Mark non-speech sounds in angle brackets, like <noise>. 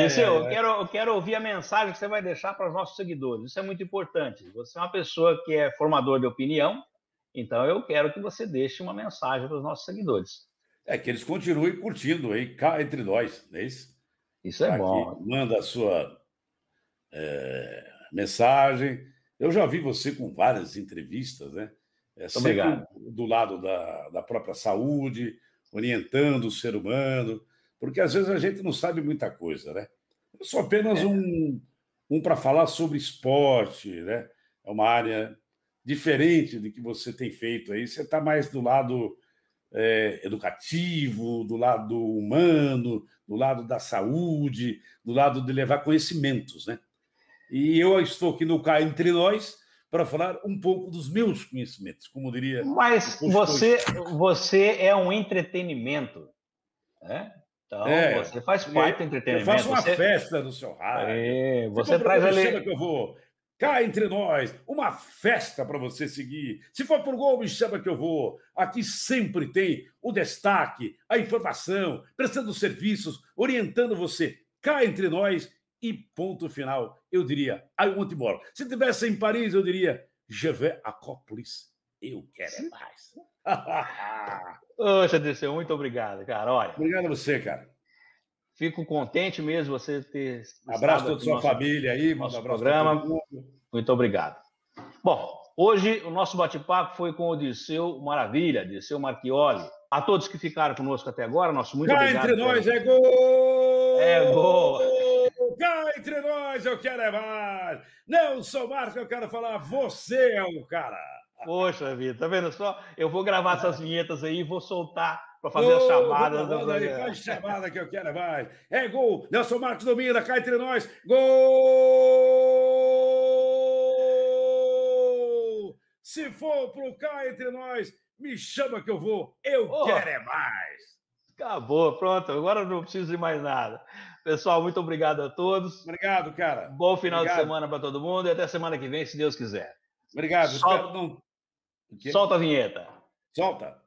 É, eu, é. quero, eu quero ouvir a mensagem que você vai deixar para os nossos seguidores. Isso é muito importante. Você é uma pessoa que é formador de opinião, então eu quero que você deixe uma mensagem para os nossos seguidores. É que eles continuem curtindo aí, cá entre nós, não é isso? Isso é tá Aqui, bom. Manda a sua é, mensagem. Eu já vi você com várias entrevistas, né? É, Obrigado. Do lado da, da própria saúde, orientando o ser humano, porque às vezes a gente não sabe muita coisa, né? Eu sou apenas é. um, um para falar sobre esporte, né? É uma área diferente do que você tem feito aí. Você está mais do lado é, educativo, do lado humano, do lado da saúde, do lado de levar conhecimentos, né? E eu estou aqui no Cá Entre Nós para falar um pouco dos meus conhecimentos, como diria. Mas você, você é um entretenimento. Né? Então, é, você faz parte do entretenimento. Eu faço uma você... festa no seu rádio. É, você, você traz ali... que eu vou. Cá entre nós, uma festa para você seguir. Se for por gol, me chama que eu vou. Aqui sempre tem o destaque, a informação, prestando serviços, orientando você. Cá entre nós e ponto final. Eu diria, I want more. Se tivesse em Paris, eu diria, je vais à eu quero é mais. <laughs> Poxa, DC, muito obrigado, cara. Olha. Obrigado a você, cara. Fico contente mesmo você ter. Abraço a toda a sua nosso, família aí, nosso abraço programa. Muito obrigado. Bom, hoje o nosso bate-papo foi com o Dirceu Maravilha, Dirceu Marchioli. A todos que ficaram conosco até agora, nosso muito Cá obrigado. entre nós é gol! É gol! Cá entre nós, eu quero é mais! Não sou Marco, eu quero falar, você é o cara! Poxa vida, tá vendo só? Eu vou gravar essas vinhetas aí e vou soltar para fazer oh, as chamadas. Vamos, a chamada que eu quero, vai. É gol! Nelson Marcos domina, cai entre nós. Gol! Se for pro cai entre nós, me chama que eu vou. Eu oh. quero é mais. Acabou, pronto. Agora não preciso de mais nada. Pessoal, muito obrigado a todos. Obrigado, cara. Bom final obrigado. de semana para todo mundo e até semana que vem, se Deus quiser. Obrigado. Só... Espero não Solta a vinheta. Solta.